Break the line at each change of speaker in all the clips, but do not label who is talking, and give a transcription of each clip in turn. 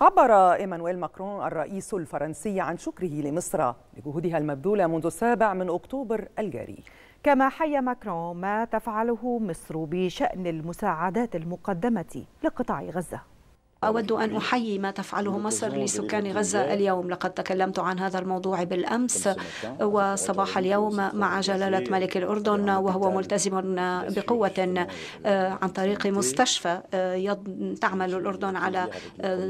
عبر ايمانويل ماكرون الرئيس الفرنسي عن شكره لمصر لجهودها المبذوله منذ السابع من اكتوبر الجاري كما حي ماكرون ما تفعله مصر بشان المساعدات المقدمه لقطاع غزه أود أن أحيي ما تفعله مصر لسكان غزة اليوم لقد تكلمت عن هذا الموضوع بالأمس وصباح اليوم مع جلالة ملك الأردن وهو ملتزم بقوة آه، عن طريق مستشفى آه، تعمل الأردن على آه،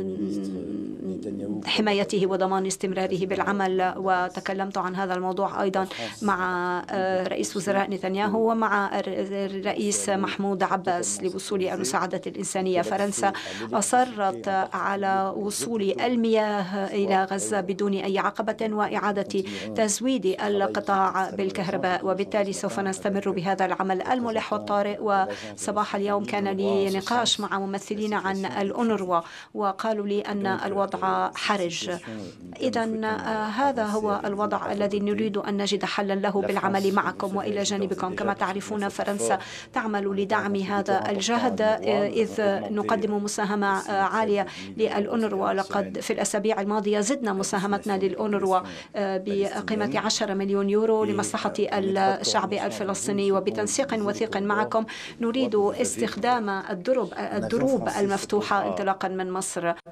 حمايته وضمان استمراره بالعمل وتكلمت عن هذا الموضوع أيضا مع آه، رئيس وزراء نتنياهو ومع الرئيس محمود عباس لوصول المساعدة الإنسانية فرنسا أصرت على وصول المياه إلى غزة بدون أي عقبة وإعادة تزويد القطاع بالكهرباء وبالتالي سوف نستمر بهذا العمل الملح والطارئ وصباح اليوم كان لي نقاش مع ممثلين عن الأونروا وقالوا لي أن الوضع حرج إذا آه، هذا هو الوضع الذي نريد أن نجد حلا له بالعمل معكم وإلى جانبكم كما تعرفون فرنسا تعمل لدعم هذا الجهد آه، إذ نقدم مساهمة آه، عالية للأونروا لقد في الأسابيع الماضية زدنا مساهمتنا للأونروا بقيمة 10 مليون يورو لمصلحة الشعب الفلسطيني وبتنسيق وثيق معكم نريد استخدام الدروب الدروب المفتوحة انطلاقا من مصر